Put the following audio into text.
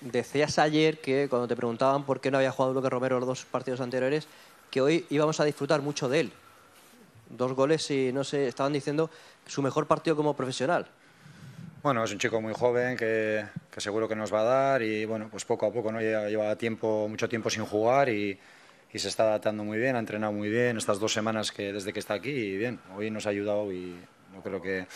decías ayer que cuando te preguntaban por qué no había jugado que Romero los dos partidos anteriores, que hoy íbamos a disfrutar mucho de él. Dos goles y no sé, estaban diciendo su mejor partido como profesional. Bueno, es un chico muy joven que, seguro que nos va a dar y bueno, pues poco a poco no lleva, tiempo, mucho tiempo sin jugar y, y, se está adaptando muy bien, ha entrenado muy bien estas dos semanas que desde que está aquí y bien, hoy nos ha ayudado y yo creo que